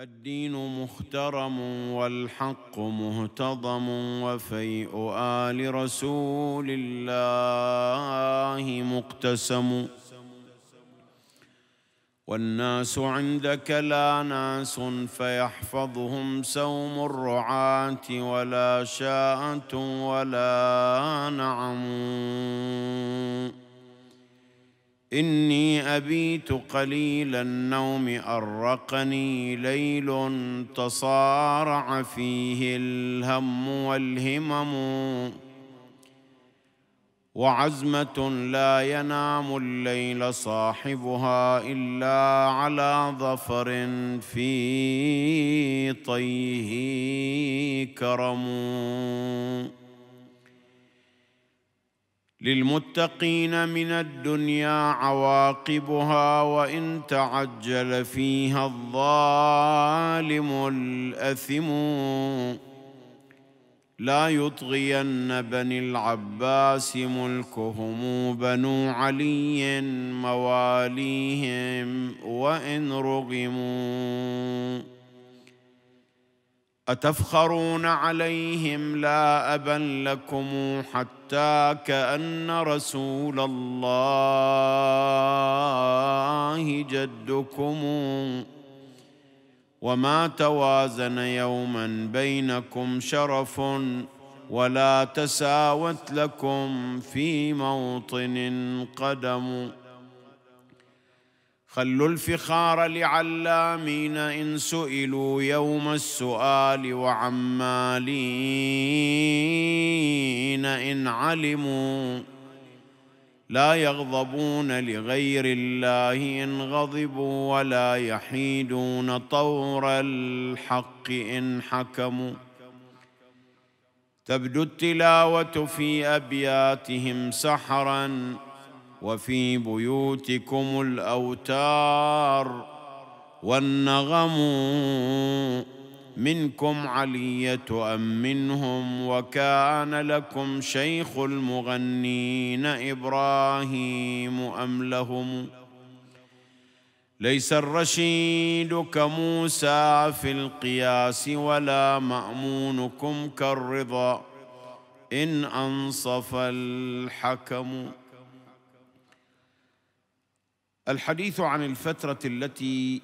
الدين محترم والحق مهتضم وفيء آل رسول الله مقتسم والناس عندك لا ناس فيحفظهم سوم الرعاة ولا شاءة ولا نعم إني أبيت قليل النوم أرقني ليل تصارع فيه الهم والهمم وعزمة لا ينام الليل صاحبها إلا على ظفر في طيه كرمُ للمتقين من الدنيا عواقبها وان تعجل فيها الظالم الاثم لا يطغين بني العباس ملكهم بنو علي مواليهم وان رغموا اتفخرون عليهم لا ابا لكم حتى كان رسول الله جدكم وما توازن يوما بينكم شرف ولا تساوت لكم في موطن قدم خلوا الفخار لعلامين إن سئلوا يوم السؤال وعمالين إن علموا لا يغضبون لغير الله إن غضبوا ولا يحيدون طور الحق إن حكموا تبدو التلاوة في أبياتهم سحراً وفي بيوتكم الاوتار والنغم منكم عليه ام منهم وكان لكم شيخ المغنين ابراهيم ام لهم ليس الرشيد كموسى في القياس ولا مامونكم كالرضا ان انصف الحكم الحديث عن الفترة التي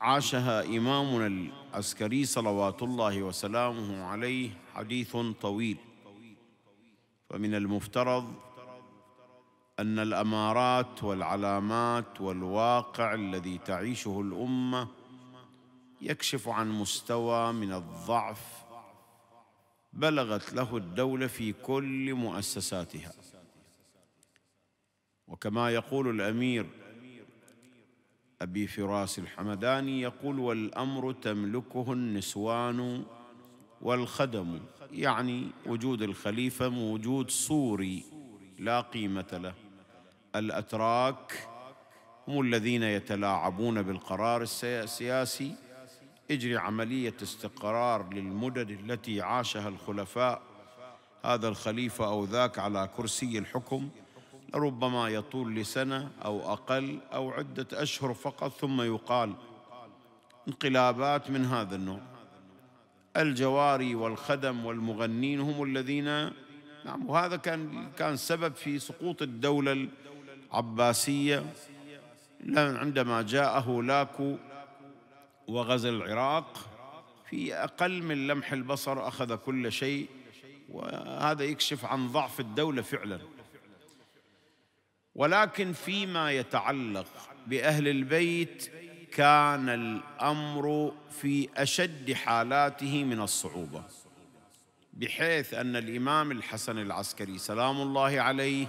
عاشها إمامنا العسكري صلوات الله وسلامه عليه حديث طويل فمن المفترض أن الأمارات والعلامات والواقع الذي تعيشه الأمة يكشف عن مستوى من الضعف بلغت له الدولة في كل مؤسساتها وكما يقول الأمير أبي فراس الحمداني يقول والأمر تملكه النسوان والخدم يعني وجود الخليفة موجود صوري لا قيمة له الأتراك هم الذين يتلاعبون بالقرار السياسي اجري عملية استقرار للمدد التي عاشها الخلفاء هذا الخليفة أو ذاك على كرسي الحكم ربما يطول لسنة أو أقل أو عدة أشهر فقط ثم يقال انقلابات من هذا النوع الجواري والخدم والمغنين هم الذين نعم وهذا كان كان سبب في سقوط الدولة العباسية عندما جاء هولاكو وغزا العراق في أقل من لمح البصر أخذ كل شيء وهذا يكشف عن ضعف الدولة فعلاً ولكن فيما يتعلق باهل البيت كان الامر في اشد حالاته من الصعوبه بحيث ان الامام الحسن العسكري سلام الله عليه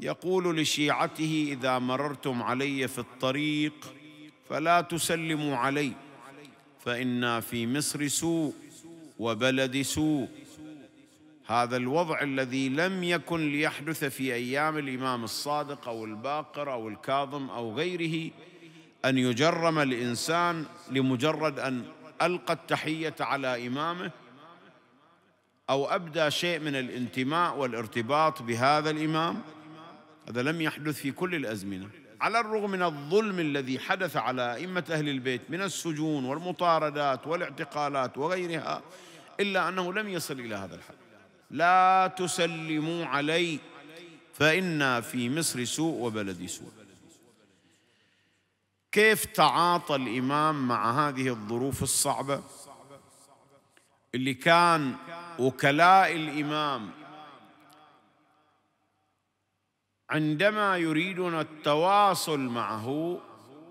يقول لشيعته اذا مررتم علي في الطريق فلا تسلموا علي فانا في مصر سوء وبلد سوء هذا الوضع الذي لم يكن ليحدث في ايام الامام الصادق او الباقر او الكاظم او غيره ان يجرم الانسان لمجرد ان القى التحيه على امامه او ابدى شيء من الانتماء والارتباط بهذا الامام هذا لم يحدث في كل الازمنه على الرغم من الظلم الذي حدث على ائمه اهل البيت من السجون والمطاردات والاعتقالات وغيرها الا انه لم يصل الى هذا الحد لا تسلموا علي فإنا في مصر سوء وبلدي سوء كيف تعاطى الإمام مع هذه الظروف الصعبة اللي كان وكلاء الإمام عندما يريدون التواصل معه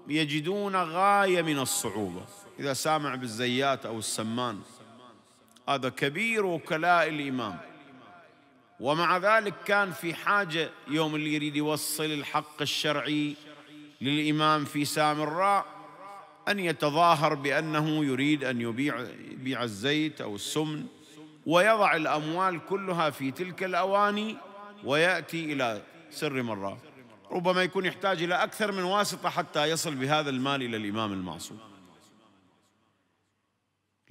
يجدون غاية من الصعوبة إذا سامع بالزيات أو السمان هذا كبير وكلاء الإمام ومع ذلك كان في حاجة يوم اللي يريد يوصل الحق الشرعي للإمام في سامراء أن يتظاهر بأنه يريد أن يبيع, يبيع الزيت أو السمن ويضع الأموال كلها في تلك الأواني ويأتي إلى سر مرة ربما يكون يحتاج إلى أكثر من واسطة حتى يصل بهذا المال إلى الإمام المعصوم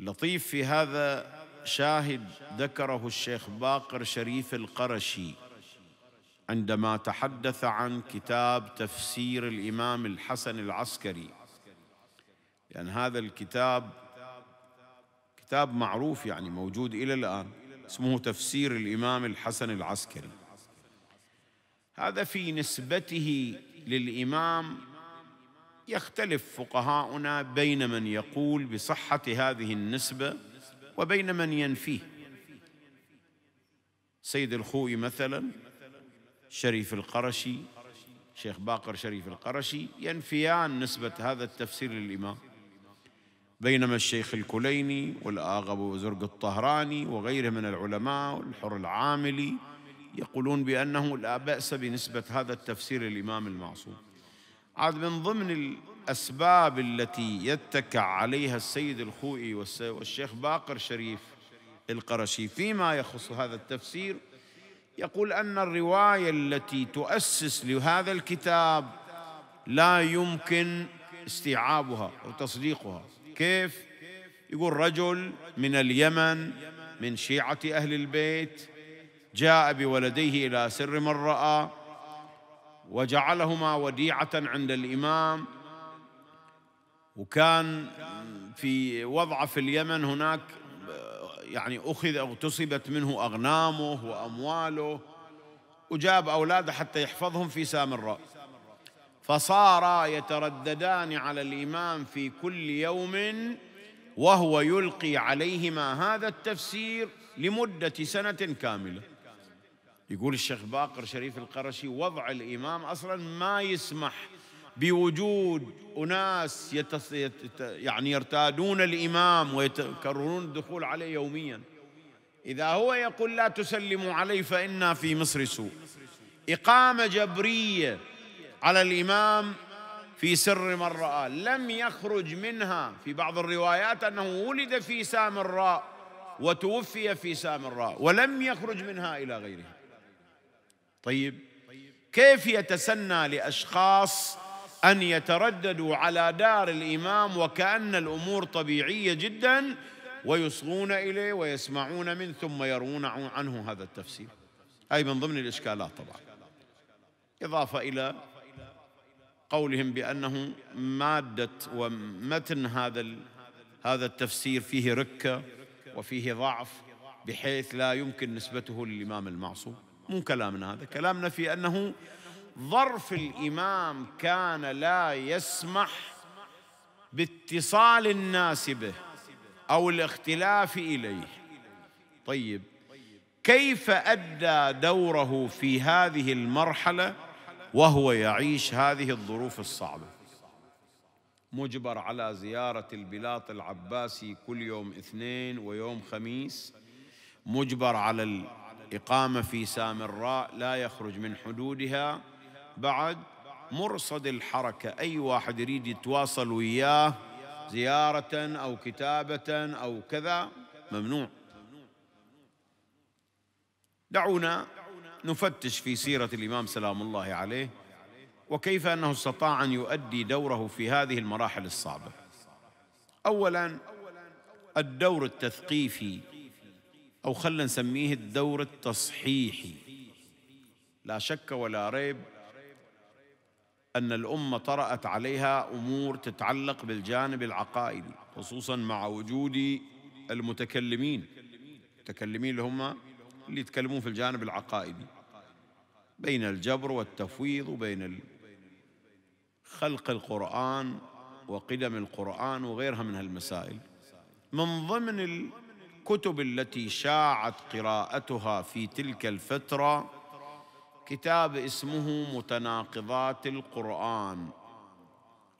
لطيف في هذا شاهد ذكره الشيخ باقر شريف القرشي عندما تحدث عن كتاب تفسير الامام الحسن العسكري لان يعني هذا الكتاب كتاب معروف يعني موجود الى الان اسمه تفسير الامام الحسن العسكري هذا في نسبته للامام يختلف فقهاؤنا بين من يقول بصحه هذه النسبه وبين من ينفيه سيد الخوي مثلا شريف القرشي شيخ باقر شريف القرشي ينفيان نسبة هذا التفسير للإمام بينما الشيخ الكليني والآغا وزرق زرق الطهراني وغيره من العلماء والحر العاملي يقولون بأنه لا بأس بنسبة هذا التفسير للإمام المعصوم عاد من ضمن الأسباب التي يتكع عليها السيد الخوئي والشيخ باقر شريف القرشي فيما يخص هذا التفسير يقول أن الرواية التي تؤسس لهذا الكتاب لا يمكن استيعابها وتصديقها كيف؟ يقول رجل من اليمن من شيعة أهل البيت جاء بولديه إلى سر من رأى وجعلهما وديعة عند الإمام وكان في وضعه في اليمن هناك يعني أخذ اغتصبت منه أغنامه وأمواله وجاب أولاده حتى يحفظهم في سامراء فصارا يترددان على الإمام في كل يوم وهو يلقي عليهما هذا التفسير لمدة سنة كاملة يقول الشيخ باقر شريف القرشي وضع الإمام أصلا ما يسمح بوجود أناس يتص... يت... يعني يرتادون الإمام ويكررون الدخول عليه يوميا إذا هو يقول لا تسلموا عليه فإنا في مصر سوء إقامة جبرية على الإمام في سر من رآه لم يخرج منها في بعض الروايات أنه ولد في سامراء وتوفي في سامراء ولم يخرج منها إلى غيرها طيب كيف يتسنى لأشخاص أن يترددوا على دار الإمام وكأن الأمور طبيعية جدا ويصغون إليه ويسمعون منه ثم يرون عنه هذا التفسير أي من ضمن الإشكالات طبعا إضافة إلى قولهم بأنه مادة ومتن هذا هذا التفسير فيه ركة وفيه ضعف بحيث لا يمكن نسبته للإمام المعصوم مو كلامنا هذا كلامنا في أنه ظرف الامام كان لا يسمح باتصال الناس به او الاختلاف اليه طيب كيف ادى دوره في هذه المرحله وهو يعيش هذه الظروف الصعبه مجبر على زياره البلاط العباسي كل يوم اثنين ويوم خميس مجبر على الاقامه في سامراء لا يخرج من حدودها بعد مرصد الحركة أي واحد يريد يتواصل وياه زيارة أو كتابة أو كذا ممنوع دعونا نفتش في سيرة الإمام سلام الله عليه وكيف أنه استطاع أن يؤدي دوره في هذه المراحل الصعبة أولا الدور التثقيفي أو خلنا نسميه الدور التصحيحي لا شك ولا ريب أن الأمة طرأت عليها أمور تتعلق بالجانب العقائدي خصوصا مع وجود المتكلمين المتكلمين اللي هم اللي يتكلمون في الجانب العقائدي بين الجبر والتفويض وبين خلق القرآن وقدم القرآن وغيرها من هالمسائل من ضمن الكتب التي شاعت قراءتها في تلك الفتره كتاب اسمه متناقضات القرآن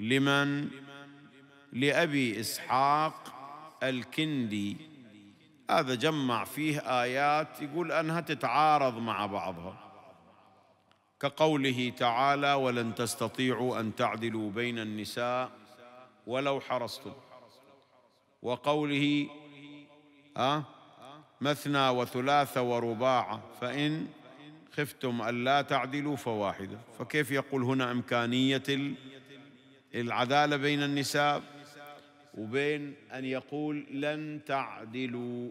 لمن؟ لأبي إسحاق الكندي هذا جمع فيه آيات يقول أنها تتعارض مع بعضها كقوله تعالى ولن تستطيعوا أن تعدلوا بين النساء ولو حرصتم وقوله ها مثنى وثلاث ورباع فإن خفتم ألا تعدلوا فواحدة فكيف يقول هنا إمكانية العدالة بين النساء وبين أن يقول لن تعدلوا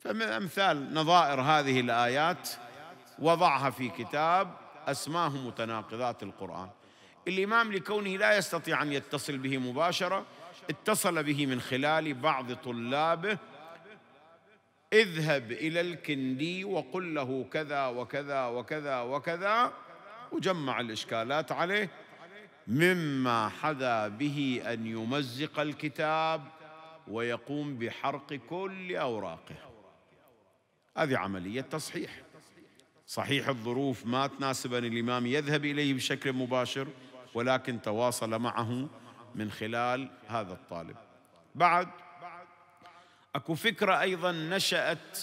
فمن أمثال نظائر هذه الآيات وضعها في كتاب أسماه متناقضات القرآن الإمام لكونه لا يستطيع أن يتصل به مباشرة اتصل به من خلال بعض طلابه اذهب إلى الكندي وقل له كذا وكذا وكذا وكذا وجمع الإشكالات عليه مما حذا به أن يمزق الكتاب ويقوم بحرق كل أوراقه هذه عملية تصحيح صحيح الظروف ما تناسب أن الإمام يذهب إليه بشكل مباشر ولكن تواصل معه من خلال هذا الطالب بعد اكو فكره ايضا نشات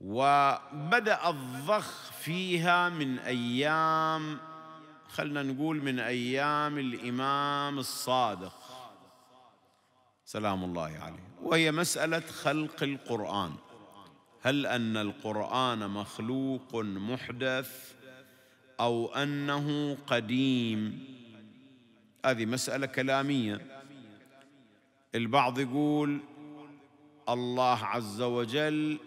وبدا الضخ فيها من ايام خلنا نقول من ايام الامام الصادق سلام الله عليه وهي مساله خلق القران هل ان القران مخلوق محدث او انه قديم هذه مساله كلاميه البعض يقول الله عز وجل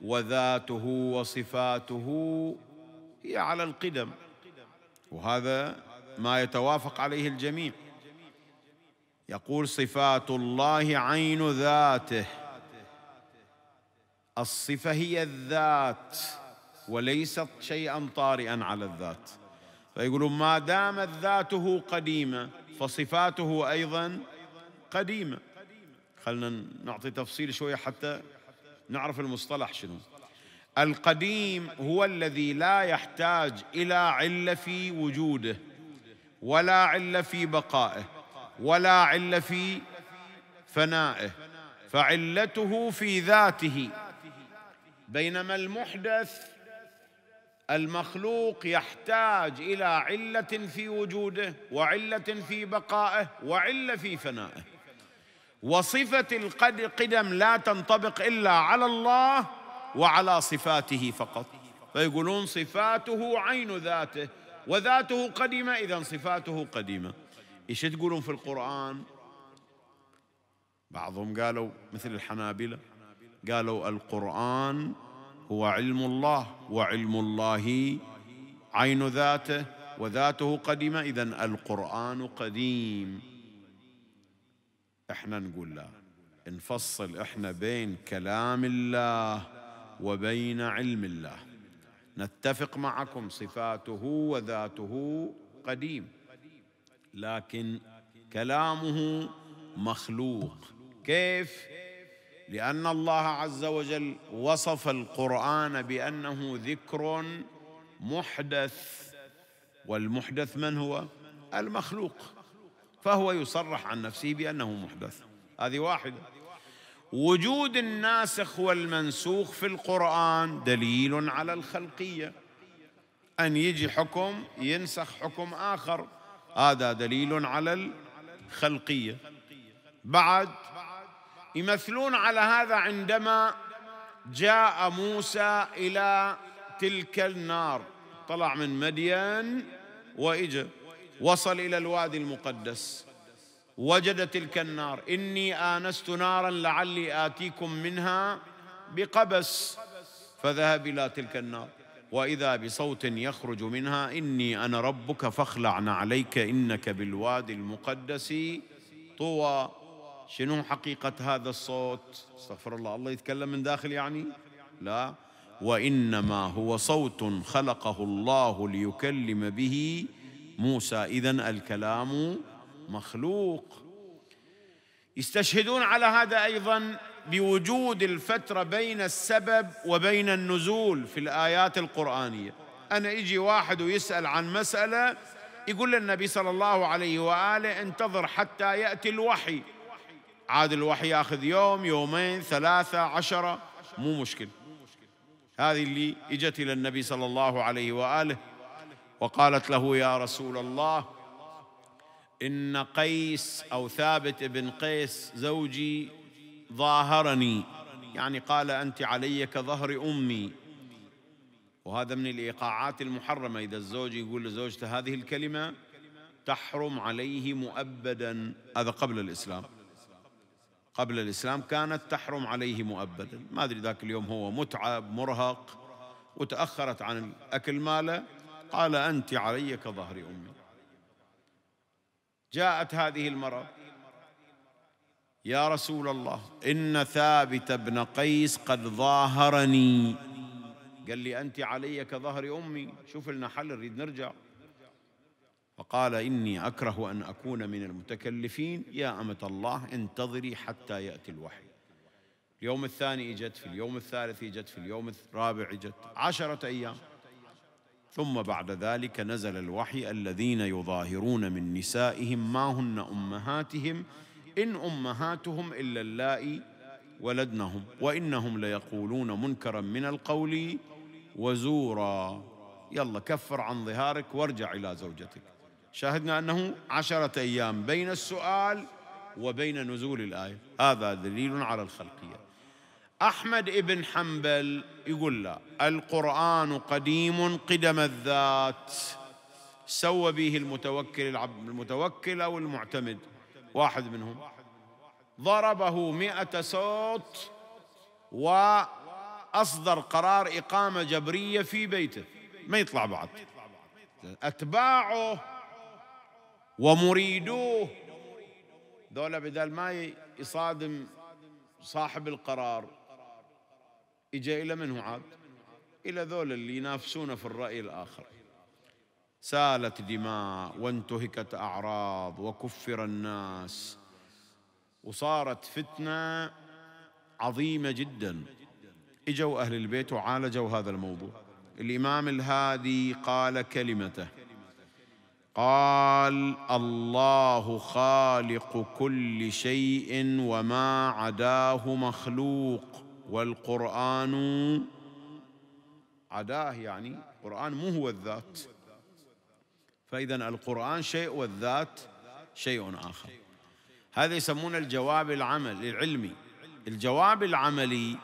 وذاته وصفاته هي على القدم وهذا ما يتوافق عليه الجميع يقول صفات الله عين ذاته الصفه هي الذات وليست شيئا طارئا على الذات فيقولون ما دامت ذاته قديمه فصفاته ايضا قديمة خلنا نعطي تفصيل شوية حتى نعرف المصطلح شنو القديم هو الذي لا يحتاج إلى علة في وجوده ولا علة في بقائه ولا علة في فنائه فعلته في ذاته بينما المحدث المخلوق يحتاج الى عله في وجوده وعله في بقائه وعله في فنائه وصفة القدم لا تنطبق إلا على الله وعلى صفاته فقط فيقولون صفاته عين ذاته وذاته قديمة إذا صفاته قديمة إيش تقولون في القرآن بعضهم قالوا مثل الحنابلة قالوا القرآن هو علم الله وعلم الله عين ذاته وذاته قديمة إذا القرآن قديم احنا نقول لا نفصل احنا بين كلام الله وبين علم الله نتفق معكم صفاته وذاته قديم لكن كلامه مخلوق كيف لان الله عز وجل وصف القران بانه ذكر محدث والمحدث من هو المخلوق فهو يصرح عن نفسه بأنه محدث هذه واحدة وجود الناسخ والمنسوخ في القرآن دليل على الخلقية أن يجي حكم ينسخ حكم آخر هذا دليل على الخلقية بعد يمثلون على هذا عندما جاء موسى إلى تلك النار طلع من مدين وإجا وصل إلى الوادي المقدس وجد تلك النار إني آنست نارا لعلي آتيكم منها بقبس فذهب إلى تلك النار وإذا بصوت يخرج منها إني أنا ربك فاخلع عليك إنك بالوادي المقدس طوى شنو حقيقة هذا الصوت استغفر الله الله يتكلم من داخل يعني لا وإنما هو صوت خلقه الله ليكلم به موسى إذا الكلام مخلوق يستشهدون على هذا أيضا بوجود الفترة بين السبب وبين النزول في الآيات القرآنية أنا يجي واحد ويسأل عن مسألة يقول للنبي صلى الله عليه وآله انتظر حتى يأتي الوحي عاد الوحي ياخذ يوم يومين ثلاثة عشرة مو مشكل هذه اللي اجت إلى النبي صلى الله عليه وآله وقالت له يا رسول الله إن قيس أو ثابت بن قيس زوجي ظاهرني يعني قال أنت علي كظهر أمي وهذا من الإيقاعات المحرمة إذا الزوج يقول لزوجته هذه الكلمة تحرم عليه مؤبدا هذا قبل الإسلام قبل الإسلام كانت تحرم عليه مؤبدا ما أدري ذاك اليوم هو متعب مرهق وتأخرت عن الأكل ماله قال أنت علي كظهر أمي جاءت هذه المرأة يا رسول الله إن ثابت بن قيس قد ظاهرني قال لي أنت علي كظهر أمي شوف لنا حل نريد نرجع فقال إني أكره أن أكون من المتكلفين يا أمة الله انتظري حتى يأتي الوحي اليوم الثاني إجت في اليوم الثالث إجت في اليوم الرابع إجت عشرة أيام ثم بعد ذلك نزل الوحي الذين يظاهرون من نسائهم ما هن امهاتهم ان امهاتهم الا اللائي ولدنهم وانهم ليقولون منكرا من القول وزورا يلا كفر عن ظهارك وارجع الى زوجتك شاهدنا انه عشره ايام بين السؤال وبين نزول الايه هذا دليل على الخلقيه احمد بن حنبل يقول لا القران قديم قدم الذات سوى به المتوكل المتوكل او المعتمد واحد منهم ضربه مئة صوت وأصدر قرار إقامة جبرية في بيته ما يطلع بعد أتباعه ومريدوه ذولا بدل ما يصادم صاحب القرار إجا إلى من هو عاد إلى ذول اللي ينافسون في الرأي الآخر سالت دماء وانتهكت أعراض وكفر الناس وصارت فتنة عظيمة جدا إجوا أهل البيت وعالجوا هذا الموضوع الإمام الهادي قال كلمته قال الله خالق كل شيء وما عداه مخلوق والقرآن عداه يعني القرآن مو هو الذات فإذا القرآن شيء والذات شيء آخر هذا يسمونه الجواب العمل العلمي الجواب العملي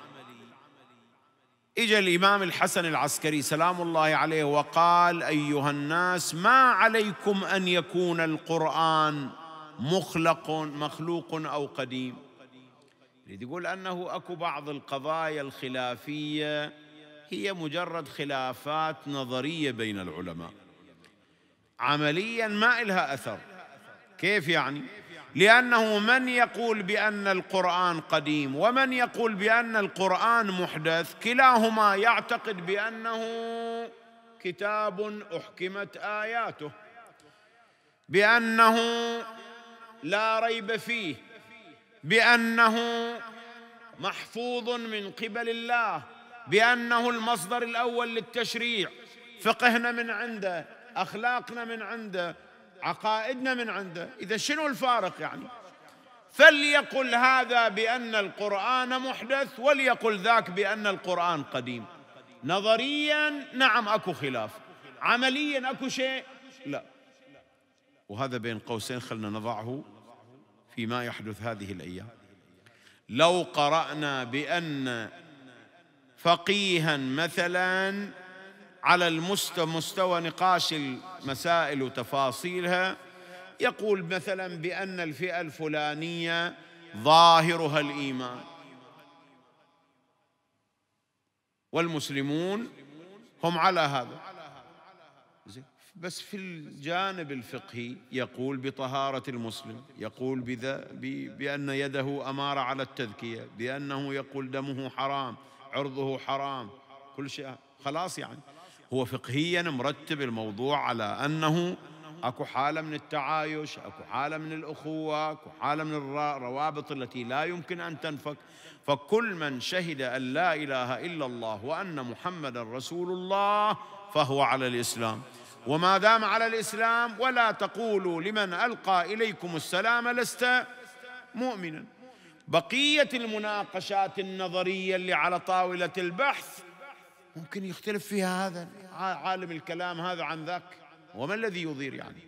إجا الامام الحسن العسكري سلام الله عليه وقال ايها الناس ما عليكم ان يكون القران مخلق مخلوق او قديم يقول أنه أكو بعض القضايا الخلافية هي مجرد خلافات نظرية بين العلماء عمليا ما إلها أثر كيف يعني؟ لأنه من يقول بأن القرآن قديم ومن يقول بأن القرآن محدث كلاهما يعتقد بأنه كتاب أحكمت آياته بأنه لا ريب فيه بانه محفوظ من قبل الله بانه المصدر الاول للتشريع فقهنا من عنده اخلاقنا من عنده عقائدنا من عنده اذا شنو الفارق يعني فليقل هذا بان القران محدث وليقل ذاك بان القران قديم نظريا نعم اكو خلاف عمليا اكو شيء لا وهذا بين قوسين خلنا نضعه فيما يحدث هذه الايام لو قرانا بان فقيها مثلا على المستوى مستوى نقاش المسائل وتفاصيلها يقول مثلا بان الفئه الفلانيه ظاهرها الايمان والمسلمون هم على هذا بس في الجانب الفقهي يقول بطهارة المسلم يقول بذا بأن يده أمارة على التذكية بأنه يقول دمه حرام عرضه حرام كل شيء خلاص يعني هو فقهيا مرتب الموضوع على أنه اكو حالة من التعايش اكو حالة من الأخوة اكو حالة من الروابط التي لا يمكن أن تنفك فكل من شهد أن لا إله إلا الله وأن محمدا رسول الله فهو على الإسلام وما دام على الإسلام ولا تقولوا لمن ألقى إليكم السلام لست مؤمنا بقية المناقشات النظرية اللي على طاولة البحث ممكن يختلف فيها هذا عالم الكلام هذا عن ذاك وما الذي يضير يعني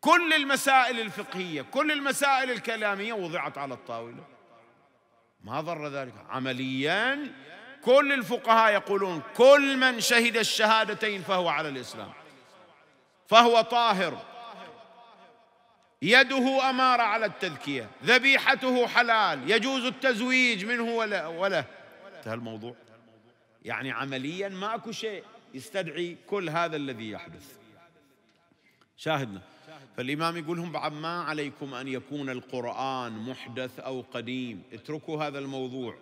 كل المسائل الفقهية كل المسائل الكلامية وضعت على الطاولة ما ضر ذلك عمليا كل الفقهاء يقولون كل من شهد الشهادتين فهو على الإسلام فهو طاهر يده أمارة على التذكية ذبيحته حلال يجوز التزويج منه ولا وله انتهى الموضوع يعني عمليا ما أكو شيء يستدعي كل هذا الذي يحدث شاهدنا فالإمام يقول لهم بعد ما عليكم أن يكون القرآن محدث أو قديم اتركوا هذا الموضوع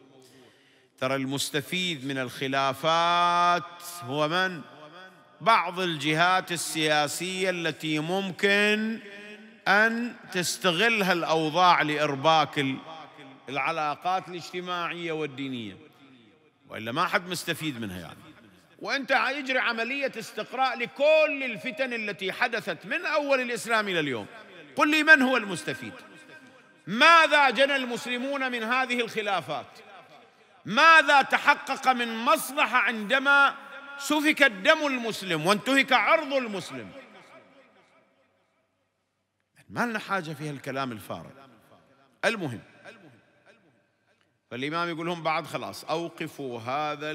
ترى المستفيد من الخلافات هو من بعض الجهات السياسيه التي ممكن ان تستغلها الاوضاع لارباك العلاقات الاجتماعيه والدينيه والا ما حد مستفيد منها يعني وانت يجري عمليه استقراء لكل الفتن التي حدثت من اول الاسلام الى اليوم قل لي من هو المستفيد ماذا جنى المسلمون من هذه الخلافات ماذا تحقق من مصلحة عندما سفك الدم المسلم وانتهك عرض المسلم ما لنا حاجة في الكلام الفارغ المهم فالإمام يقول لهم بعد خلاص أوقفوا هذا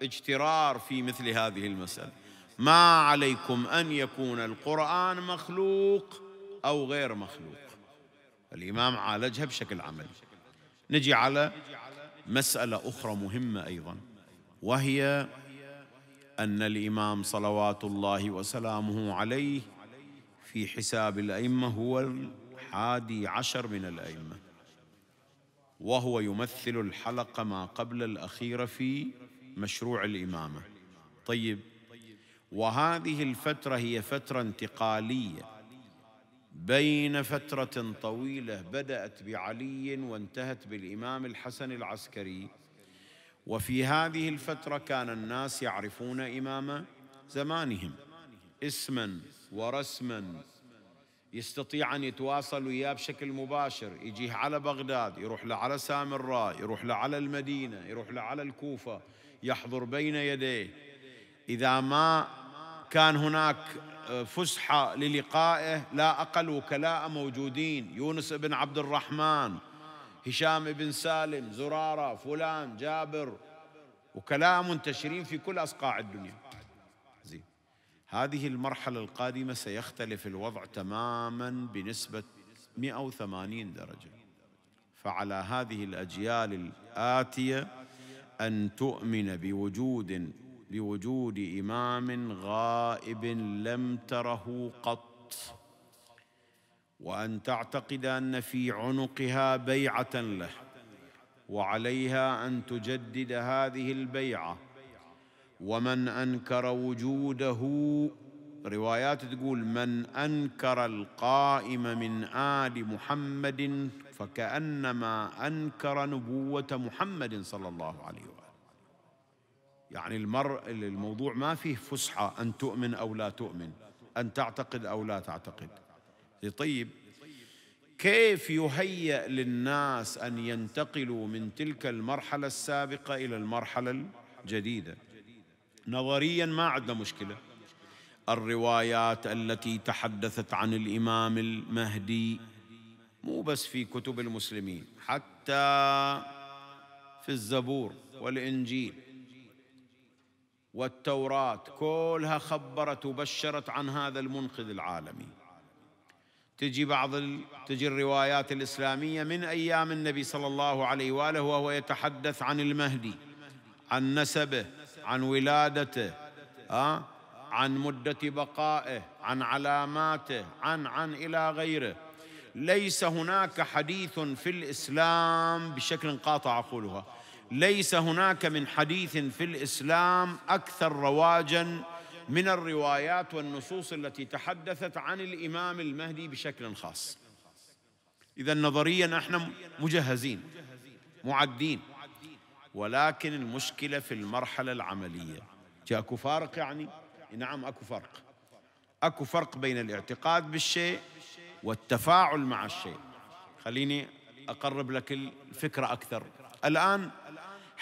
الاجترار في مثل هذه المسألة ما عليكم أن يكون القرآن مخلوق أو غير مخلوق الإمام عالجها بشكل عملي نجي على مساله اخرى مهمه ايضا وهي ان الامام صلوات الله وسلامه عليه في حساب الائمه هو الحادي عشر من الائمه وهو يمثل الحلقه ما قبل الاخيره في مشروع الامامه طيب وهذه الفتره هي فتره انتقاليه بين فترة طويلة بدأت بعلي وانتهت بالإمام الحسن العسكري وفي هذه الفترة كان الناس يعرفون إمام زمانهم اسما ورسما يستطيع أن يتواصل وياه بشكل مباشر يجيه على بغداد يروح له على سامراء يروح له على المدينة يروح له على الكوفة يحضر بين يديه إذا ما كان هناك آه، فسحة للقائه لا أقل وكلاء موجودين يونس بن عبد الرحمن هشام بن سالم زرارة فلان جابر وكلاء منتشرين في كل أصقاع الدنيا زين هذه المرحلة القادمة سيختلف الوضع تماما بنسبة 180 درجة فعلى هذه الأجيال الآتية أن تؤمن بوجود لوجود امام غائب لم تره قط وان تعتقد ان في عنقها بيعه له وعليها ان تجدد هذه البيعه ومن انكر وجوده روايات تقول من انكر القائم من ال محمد فكانما انكر نبوه محمد صلى الله عليه وسلم يعني المرء الموضوع ما فيه فسحة أن تؤمن أو لا تؤمن أن تعتقد أو لا تعتقد طيب كيف يهيأ للناس أن ينتقلوا من تلك المرحلة السابقة إلى المرحلة الجديدة نظريا ما عندنا مشكلة الروايات التي تحدثت عن الإمام المهدي مو بس في كتب المسلمين حتى في الزبور والإنجيل والتوراة كلها خبرت وبشرت عن هذا المنقذ العالمي تجي بعض ال... تجي الروايات الإسلامية من أيام النبي صلى الله عليه وآله وهو يتحدث عن المهدي عن نسبه عن ولادته آه؟ عن مدة بقائه عن علاماته عن عن إلى غيره ليس هناك حديث في الإسلام بشكل قاطع أقولها ليس هناك من حديث في الاسلام اكثر رواجا من الروايات والنصوص التي تحدثت عن الامام المهدي بشكل خاص اذا نظريا احنا مجهزين معدين ولكن المشكله في المرحله العمليه اكو فارق يعني نعم اكو فرق اكو فرق بين الاعتقاد بالشيء والتفاعل مع الشيء خليني اقرب لك الفكره اكثر الان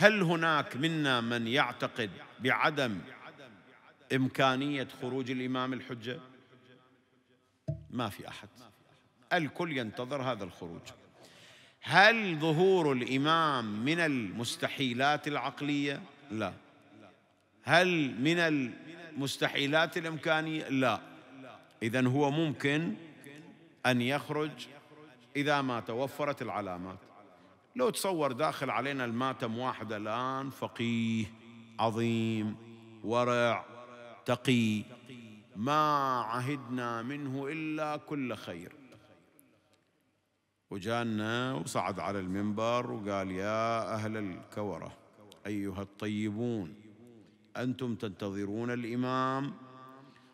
هل هناك منا من يعتقد بعدم إمكانية خروج الإمام الحجة ما في أحد الكل ينتظر هذا الخروج هل ظهور الإمام من المستحيلات العقلية لا هل من المستحيلات الإمكانية لا إذا هو ممكن أن يخرج إذا ما توفرت العلامات لو تصور داخل علينا الماتم واحد الآن فقيه عظيم ورع تقي ما عهدنا منه إلا كل خير وجانا وصعد على المنبر وقال يا أهل الكورة أيها الطيبون أنتم تنتظرون الإمام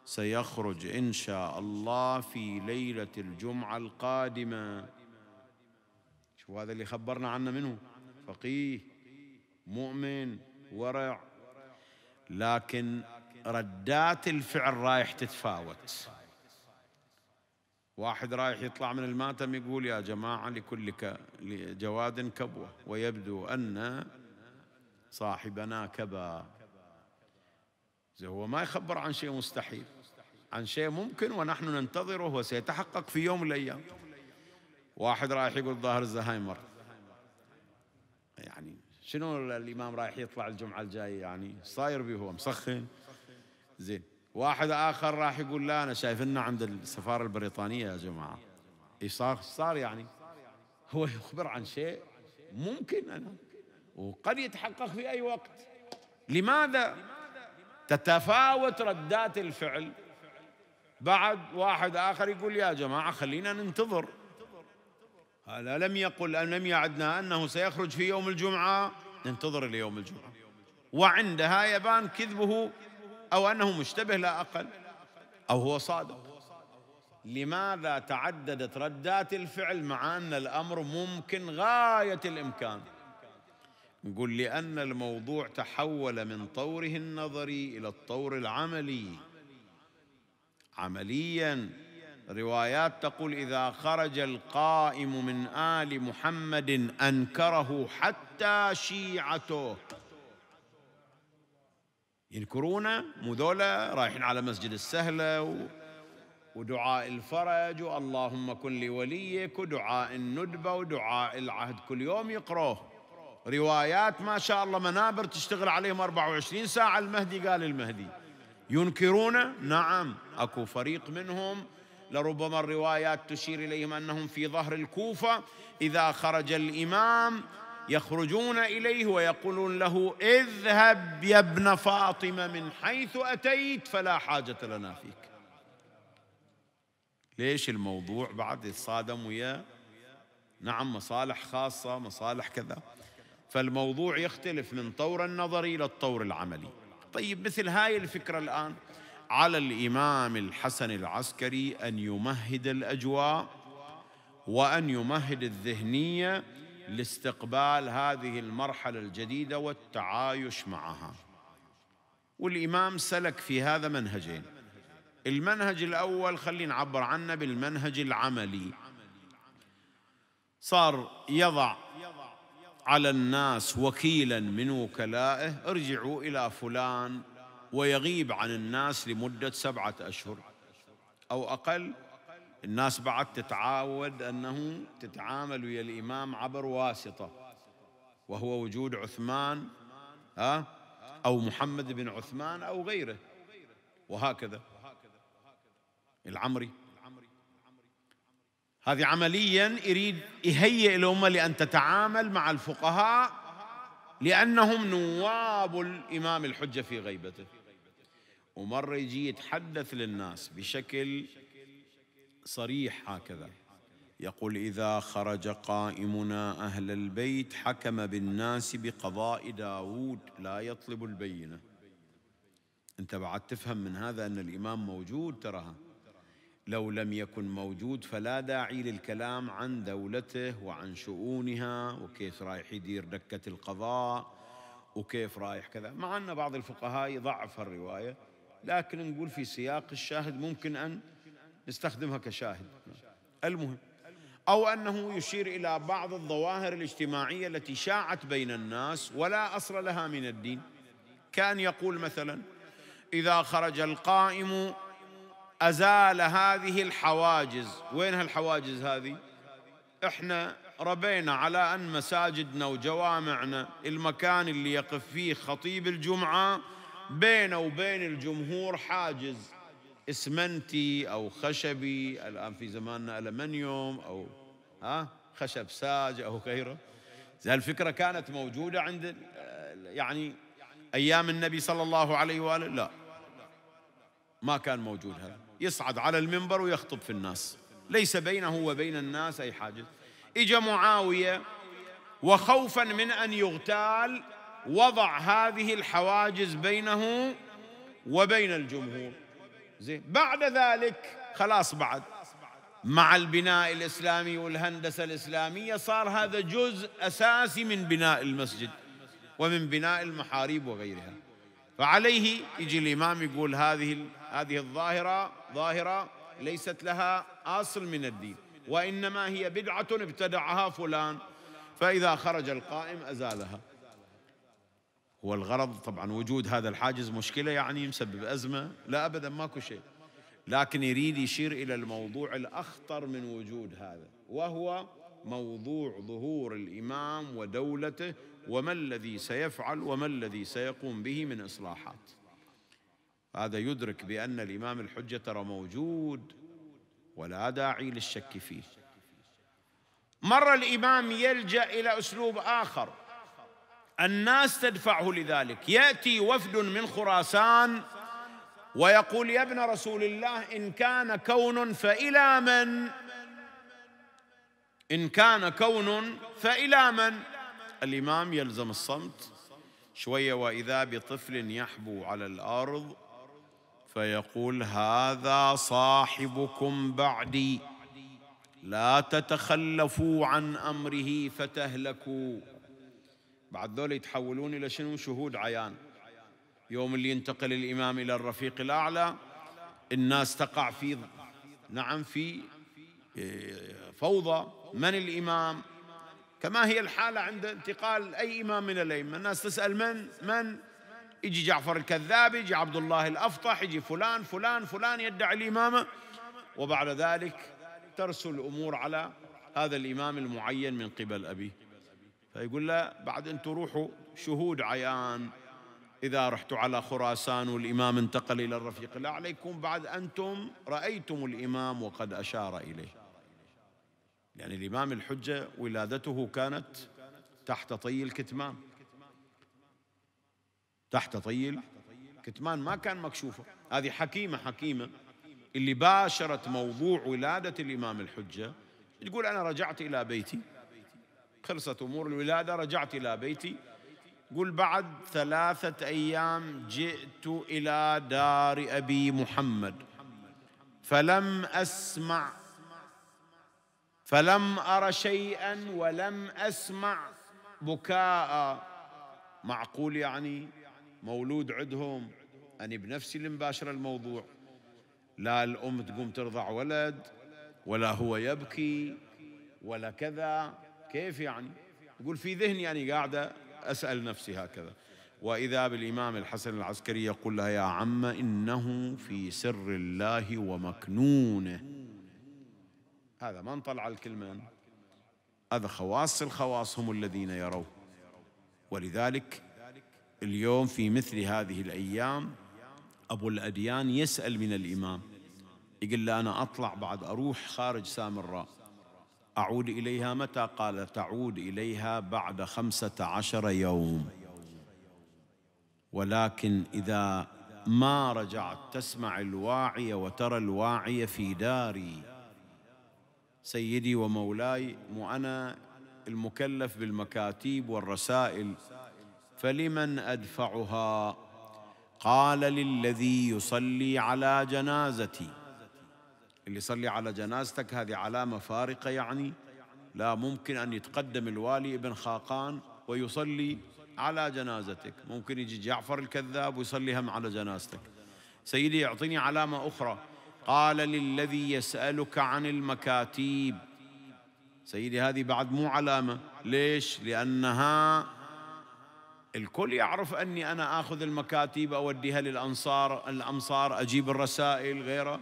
سيخرج إن شاء الله في ليلة الجمعة القادمة شو هذا اللي خبرنا عنه منه فقيه مؤمن ورع لكن ردات الفعل رايح تتفاوت واحد رايح يطلع من الماتم يقول يا جماعة لكل ك... جواد كبوة ويبدو أن صاحبنا كبى هو ما يخبر عن شيء مستحيل عن شيء ممكن ونحن ننتظره وسيتحقق في يوم من الأيام واحد رايح يقول ظاهر الزهايمر يعني شنو الامام رايح يطلع الجمعه الجايه يعني صاير به هو مسخن زين واحد اخر راح يقول لا انا شايف انه عند السفاره البريطانيه يا جماعه ايش صار صار يعني هو يخبر عن شيء ممكن انا وقد يتحقق في اي وقت لماذا تتفاوت ردات الفعل بعد واحد اخر يقول يا جماعه خلينا ننتظر هذا لم يقل لم يعدنا أنه سيخرج في يوم الجمعة ننتظر إلى يوم الجمعة وعندها يبان كذبه أو أنه مشتبه لا أقل أو هو صادق لماذا تعددت ردات الفعل مع أن الأمر ممكن غاية الإمكان نقول لأن الموضوع تحول من طوره النظري إلى الطور العملي عملياً روايات تقول إذا خرج القائم من آل محمد أنكره حتى شيعته ينكرونه مو ذولا رايحين على مسجد السهلة و... ودعاء الفرج واللهم كن لوليك ودعاء الندبة ودعاء العهد كل يوم يقروه روايات ما شاء الله منابر تشتغل عليهم 24 ساعة المهدي قال المهدي ينكرونه نعم أكو فريق منهم لربما الروايات تشير اليهم انهم في ظهر الكوفه اذا خرج الامام يخرجون اليه ويقولون له اذهب يا ابن فاطمه من حيث اتيت فلا حاجه لنا فيك ليش الموضوع بعد يتصادم ويا نعم مصالح خاصه مصالح كذا فالموضوع يختلف من طور النظري الى الطور العملي طيب مثل هاي الفكره الان على الامام الحسن العسكري ان يمهد الاجواء وان يمهد الذهنيه لاستقبال هذه المرحله الجديده والتعايش معها والامام سلك في هذا منهجين المنهج الاول خلينا نعبر عنه بالمنهج العملي صار يضع على الناس وكيلا من وكلائه ارجعوا الى فلان ويغيب عن الناس لمدة سبعة أشهر أو أقل الناس بعد تتعاود أنه تتعامل ويا الإمام عبر واسطة وهو وجود عثمان ها أو محمد بن عثمان أو غيره وهكذا العمري هذه عمليا يريد يهيئ الأمة لأن تتعامل مع الفقهاء لأنهم نواب الإمام الحجة في غيبته ومرة يجي يتحدث للناس بشكل صريح هكذا يقول إذا خرج قائمنا أهل البيت حكم بالناس بقضاء داود لا يطلب البينة أنت بعد تفهم من هذا أن الإمام موجود تراها لو لم يكن موجود فلا داعي للكلام عن دولته وعن شؤونها وكيف رايح يدير دكة القضاء وكيف رايح كذا مع أن بعض الفقهاء يضعف الرواية لكن نقول في سياق الشاهد ممكن أن نستخدمها كشاهد المهم أو أنه يشير إلى بعض الظواهر الاجتماعية التي شاعت بين الناس ولا أصل لها من الدين كان يقول مثلا إذا خرج القائم أزال هذه الحواجز وين هالحواجز هذه إحنا ربينا على أن مساجدنا وجوامعنا المكان اللي يقف فيه خطيب الجمعة بينه وبين الجمهور حاجز اسمنتي او خشبي الان في زماننا المنيوم او ها خشب ساج او غيره الفكره كانت موجوده عند يعني ايام النبي صلى الله عليه واله لا ما كان موجود هذا يصعد على المنبر ويخطب في الناس ليس بينه وبين الناس اي حاجز اجى معاويه وخوفا من ان يغتال وضع هذه الحواجز بينه وبين الجمهور زين بعد ذلك خلاص بعد مع البناء الاسلامي والهندسه الاسلاميه صار هذا جزء اساسي من بناء المسجد ومن بناء المحاريب وغيرها فعليه يجي الامام يقول هذه هذه الظاهره ظاهره ليست لها اصل من الدين وانما هي بدعه ابتدعها فلان فاذا خرج القائم ازالها والغرض طبعا وجود هذا الحاجز مشكلة يعني مسبب أزمة لا أبدا ماكو شيء لكن يريد يشير إلى الموضوع الأخطر من وجود هذا وهو موضوع ظهور الإمام ودولته وما الذي سيفعل وما الذي سيقوم به من إصلاحات هذا يدرك بأن الإمام الحجة ترى موجود ولا داعي للشك فيه مرة الإمام يلجأ إلى أسلوب آخر الناس تدفعه لذلك ياتي وفد من خراسان ويقول يا ابن رسول الله ان كان كون فالى من ان كان كون فالى من الامام يلزم الصمت شويه واذا بطفل يحبو على الارض فيقول هذا صاحبكم بعدي لا تتخلفوا عن امره فتهلكوا بعد ذول يتحولون إلى شنو شهود عيان يوم اللي ينتقل الإمام إلى الرفيق الأعلى الناس تقع في نعم في آه، فوضى من الإمام كما هي الحالة عند انتقال أي إمام من الأئمة الناس تسأل من من يجي جعفر الكذاب يجي عبد الله الأفطح يجي فلان فلان فلان يدعي الإمامة وبعد ذلك ترسل الأمور على هذا الإمام المعين من قبل أبيه فيقول له أنتم تروحوا شهود عيان إذا رحتوا على خراسان والإمام انتقل إلى الرفيق الأعلى عليكم بعد أنتم رأيتم الإمام وقد أشار إليه يعني الإمام الحجة ولادته كانت تحت طي الكتمان تحت طي الكتمان ما كان مكشوفة هذه حكيمة حكيمة اللي باشرت موضوع ولادة الإمام الحجة تقول أنا رجعت إلى بيتي خلصت أمور الولادة رجعت إلى بيتي قل بعد ثلاثة أيام جئت إلى دار أبي محمد فلم أسمع فلم أر شيئا ولم أسمع بكاء معقول يعني مولود عندهم أنا بنفسي المباشرة الموضوع لا الأم تقوم ترضع ولد ولا هو يبكي ولا كذا كيف يعني يقول في ذهني يعني قاعدة أسأل نفسي هكذا وإذا بالإمام الحسن العسكري يقول لها يا عم إنه في سر الله ومكنونه هذا من طلع الكلمة هذا خواص الخواص هم الذين يروه ولذلك اليوم في مثل هذه الأيام أبو الأديان يسأل من الإمام يقول له أنا أطلع بعد أروح خارج سامراء أعود إليها متى قال تعود إليها بعد خمسة عشر يوم ولكن إذا ما رجعت تسمع الواعية وترى الواعية في داري سيدي ومولاي وأنا المكلف بالمكاتيب والرسائل فلمن أدفعها قال للذي يصلي على جنازتي اللي يصلي على جنازتك هذه علامة فارقة يعني لا ممكن أن يتقدم الوالي ابن خاقان ويصلي على جنازتك ممكن يجي جعفر الكذاب ويصلي هم على جنازتك سيدي يعطيني علامة أخرى قال للذي يسألك عن المكاتيب سيدي هذه بعد مو علامة ليش؟ لأنها الكل يعرف أني أنا آخذ المكاتيب أوديها للأنصار الأمصار أجيب الرسائل غيره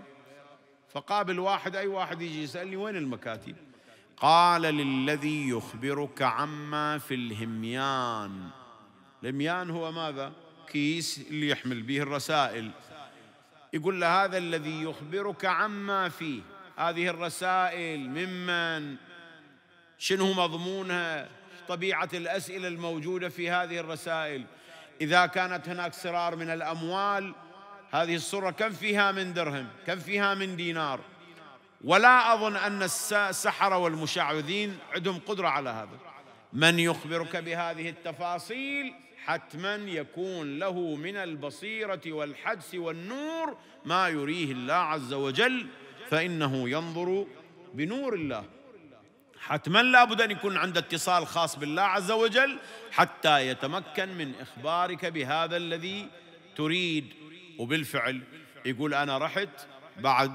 فقابل واحد أي واحد يجي يسألني وين المكاتب؟ قال للذي يخبرك عما في الهميان الهميان هو ماذا كيس اللي يحمل به الرسائل يقول له هذا الذي يخبرك عما فيه هذه الرسائل ممن شنو مضمونها طبيعة الأسئلة الموجودة في هذه الرسائل إذا كانت هناك سرار من الأموال هذه الصورة كم فيها من درهم كم فيها من دينار ولا أظن أن السحرة والمشعوذين عندهم قدرة على هذا من يخبرك بهذه التفاصيل حتما يكون له من البصيرة والحدس والنور ما يريه الله عز وجل فإنه ينظر بنور الله حتما لا بد أن يكون عند اتصال خاص بالله عز وجل حتى يتمكن من إخبارك بهذا الذي تريد وبالفعل يقول أنا رحت بعد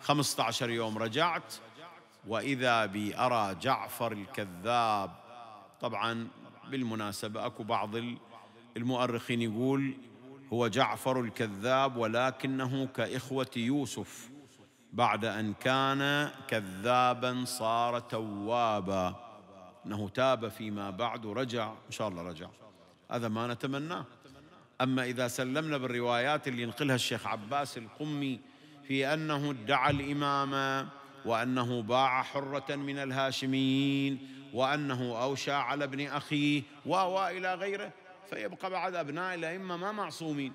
15 يوم رجعت وإذا بي أرى جعفر الكذاب طبعا بالمناسبة أكو بعض المؤرخين يقول هو جعفر الكذاب ولكنه كإخوة يوسف بعد أن كان كذابا صار توابا أنه تاب فيما بعد ورجع إن شاء الله رجع هذا ما نتمناه أما إذا سلمنا بالروايات اللي ينقلها الشيخ عباس القمي في أنه ادعى الإمامة وأنه باع حرة من الهاشميين وأنه أوشى على ابن أخيه وإلى غيره فيبقى بعد أبناء الأئمة ما معصومين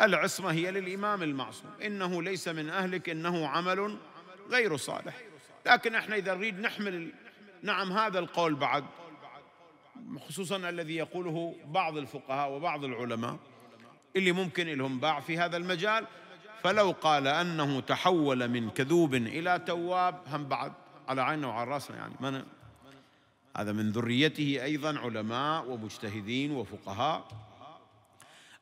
العصمة هي للإمام المعصوم إنه ليس من أهلك إنه عمل غير صالح لكن احنا إذا نريد نحمل نعم هذا القول بعد خصوصا الذي يقوله بعض الفقهاء وبعض العلماء اللي ممكن لهم باع في هذا المجال فلو قال أنه تحول من كذوب إلى تواب هم بعد على عيننا وعلى راسنا يعني من هذا من ذريته أيضا علماء ومجتهدين وفقهاء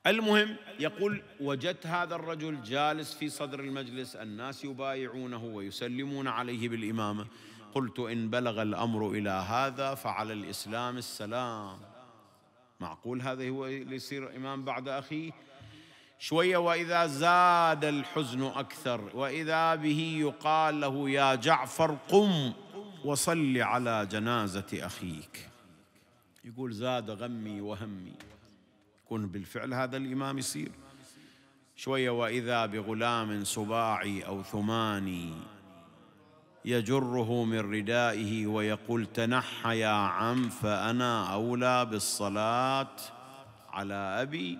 المهم يقول وجدت هذا الرجل جالس في صدر المجلس الناس يبايعونه ويسلمون عليه بالإمامة قلت إن بلغ الأمر إلى هذا فعلى الإسلام السلام معقول هذا هو اللي يصير إمام بعد أخيه شوية وإذا زاد الحزن أكثر وإذا به يقال له يا جعفر قم وصل على جنازة أخيك يقول زاد غمي وهمي يكون بالفعل هذا الإمام يصير شوية وإذا بغلام سباعي أو ثماني يجره من ردائه ويقول تنحى يا عم فأنا أولى بالصلاة على أبي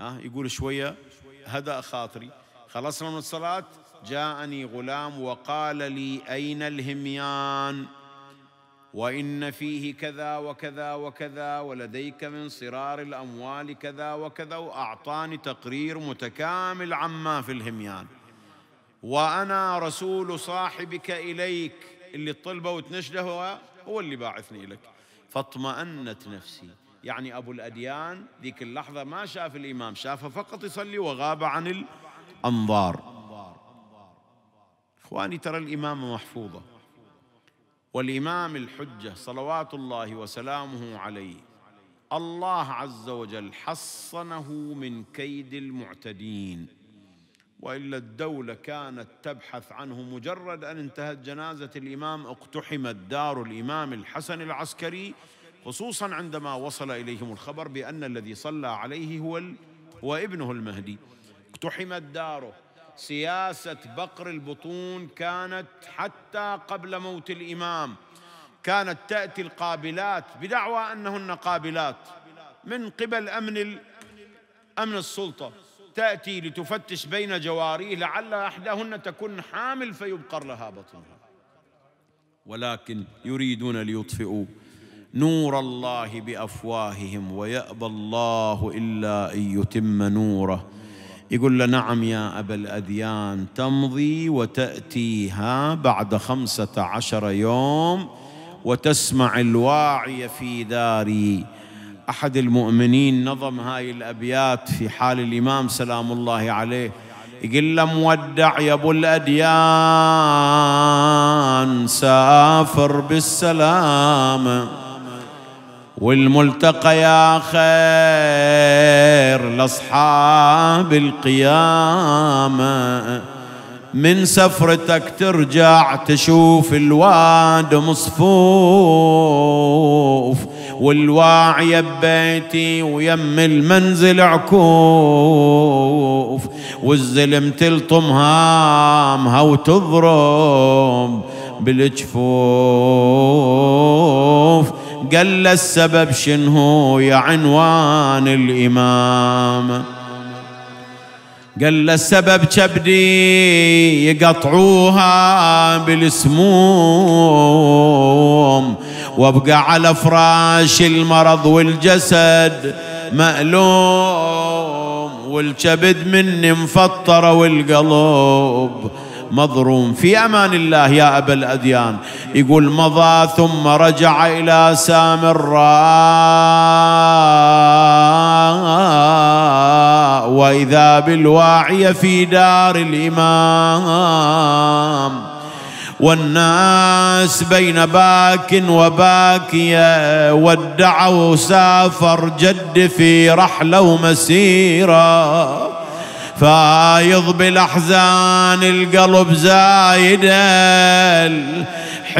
ها يقول شوية هدأ خاطري خلصنا من الصلاة جاءني غلام وقال لي أين الهميان وإن فيه كذا وكذا وكذا ولديك من صرار الأموال كذا وكذا وأعطاني تقرير متكامل عما في الهميان وأنا رسول صاحبك إليك اللي طلبه وتنشده هو, اللي باعثني إليك فاطمأنت نفسي يعني أبو الأديان ذيك اللحظة ما شاف الإمام شافه فقط يصلي وغاب عن الأنظار إخواني ترى الإمامة محفوظة والإمام الحجة صلوات الله وسلامه عليه الله عز وجل حصنه من كيد المعتدين والا الدوله كانت تبحث عنه مجرد ان انتهت جنازه الامام اقتحمت دار الامام الحسن العسكري خصوصا عندما وصل اليهم الخبر بان الذي صلى عليه هو هو ابنه المهدي اقتحمت داره سياسه بقر البطون كانت حتى قبل موت الامام كانت تاتي القابلات بدعوى انهن قابلات من قبل امن امن السلطه تأتي لتفتش بين جواريه لعل أحدهن تكون حامل فيبقر لها بطنها ولكن يريدون ليطفئوا نور الله بافواههم ويابى الله الا ان يتم نوره يقول له نعم يا ابا الاديان تمضي وتاتيها بعد خمسه عشر يوم وتسمع الواعي في داري أحد المؤمنين نظم هاي الأبيات في حال الإمام سلام الله عليه يقول له مودع يا ابو الاديان سافر بالسلامه والملتقى يا خير لاصحاب القيامه من سفرتك ترجع تشوف الواد مصفوف والواعية ببيتي ويم المنزل عكوف والزلم تلطم هامها وتضرب بالجفوف قال السبب شنو يا عنوان الإمام قال السبب كبدي يقطعوها بالسموم وابقى على فراش المرض والجسد مألوم والكبد مني مفطر والقلب مضروم في امان الله يا ابا الاديان يقول مضى ثم رجع الى سامراء واذا بالواعيه في دار الامام والناس بين باك وباكية ودعوا سافر جد في رحلة ومسيرة فايض بالأحزان القلب زايد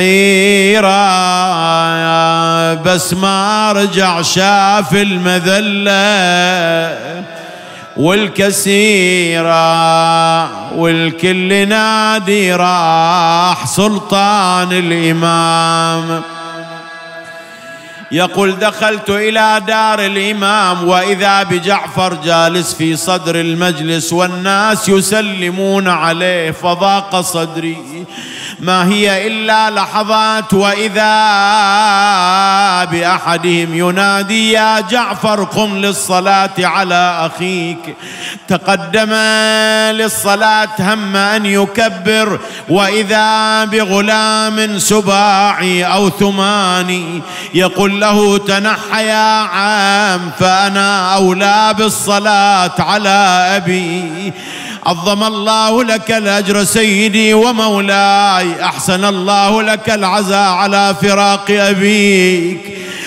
الحيرة بس ما رجع شاف المذلة والكسيرة والكل نادي راح سلطان الإمام يقول دخلت الى دار الامام واذا بجعفر جالس في صدر المجلس والناس يسلمون عليه فضاق صدري ما هي الا لحظات واذا باحدهم ينادي يا جعفر قم للصلاه على اخيك تقدم للصلاه هم ان يكبر واذا بغلام سباعي او ثماني يقول له تنحى يا عام فأنا أولى بالصلاة على أبي عظم الله لك الأجر سيدي ومولاي أحسن الله لك العزاء على فراق أبيك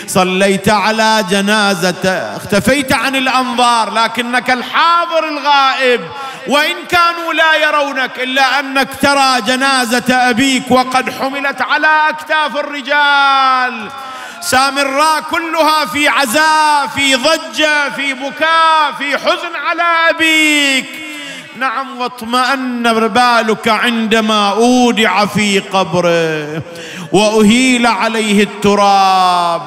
صليت على جنازة اختفيت عن الأنظار لكنك الحاضر الغائب وإن كانوا لا يرونك إلا أنك ترى جنازة أبيك وقد حملت على أكتاف الرجال سامراء كلها في عزاء في ضجة في بكاء في حزن على أبيك نعم واطمأن بالك عندما أودع في قبره وأهيل عليه التراب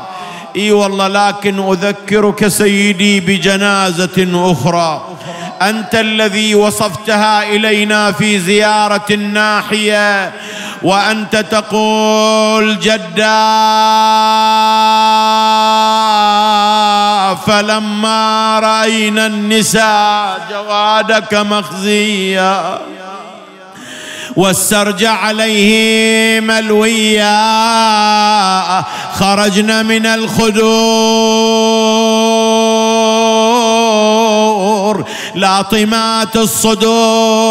اي والله لكن اذكرك سيدي بجنازه اخرى انت الذي وصفتها الينا في زياره الناحيه وانت تقول جدا فلما راينا النساء جوادك مخزيا واسترجع عليه ملويا خرجنا من الخدور لاطمات الصدور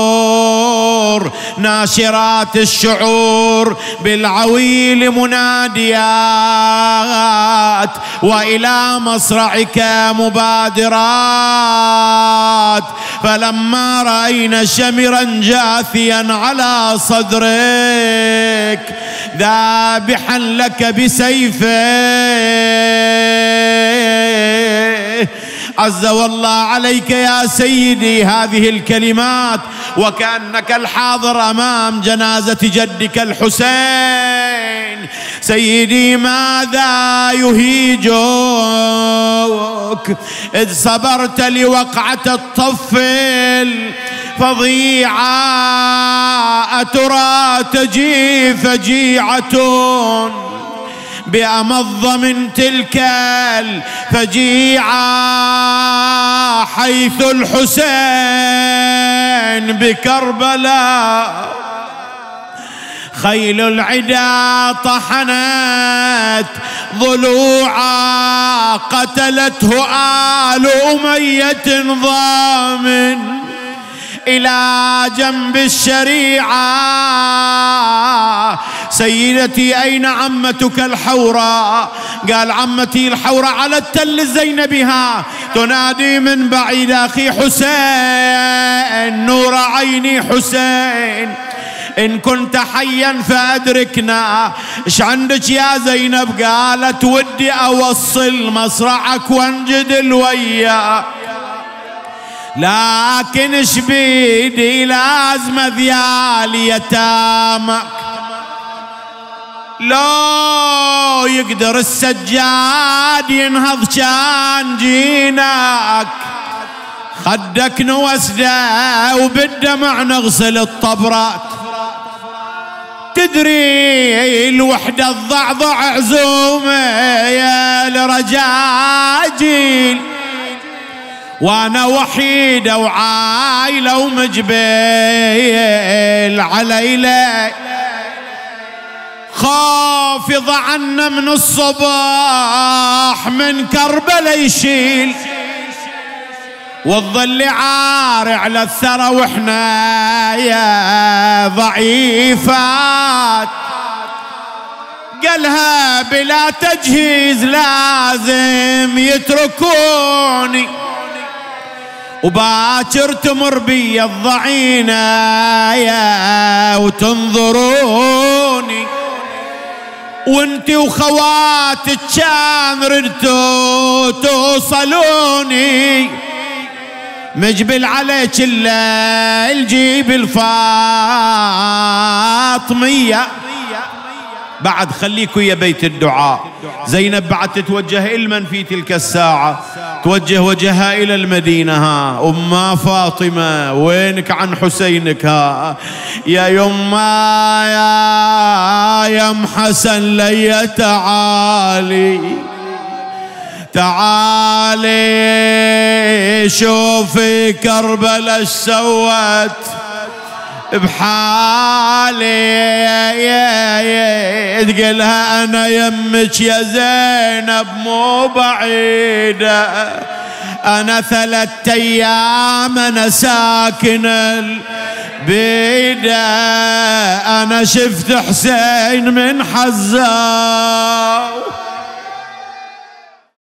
الثغور ناشرات الشعور بالعويل مناديات والى مصرعك مبادرات فلما راينا شمرا جاثيا على صدرك ذابحا لك بسيفك عز والله عليك يا سيدي هذه الكلمات وكأنك الحاضر أمام جنازة جدك الحسين سيدي ماذا يهيجك إذ صبرت لوقعة الطفل فظيعة أترى تجي فجيعة بأمض من تلك الفجيعة حيث الحسين بكربلاء خيل العدا طحنت ضلوعا قتلته آل أمية ضامن إلى جنب الشريعة سيدتي أين عمتك الحورة قال عمتي الحورة على التل الزينبها تنادي من بعيد أخي حسين نور عيني حسين إن كنت حيا فأدركنا إيش عندك يا زينب قالت ودي أوصل مصرعك وانجدل وياك لكن شبيدي لازم ذيال يتامك لو يقدر السجاد ينهض كان جيناك خدك نوسده وبالدمع نغسل الطبرات تدري الوحدة الضعضع عزومة يا لرجاجيل وانا وحيدة وعايلة ومجبيل على لي خافض عنا من الصباح من كربلا يشيل والظل عار على الثرى واحنا يا ضعيفات قالها بلا تجهيز لازم يتركوني وباكر تمر بي الضعينة وتنظروني وانتي وخواتك كان ردتو توصلوني مجبل عليك الليل جيب الفاطميه بعد خليك ويا بيت الدعاء زينب بعد تتوجه لمن في تلك الساعة توجه وجهها إلى المدينة ها أما فاطمة وينك عن حسينك ها يا يما يا يم حسن لي تعالي تعالي شوفي كربلاء سوت بحالي تقلها أنا يمك يا زينب مو بعيدة أنا ثلاثة أيام أنا ساكن البيدة أنا شفت حسين من حزاو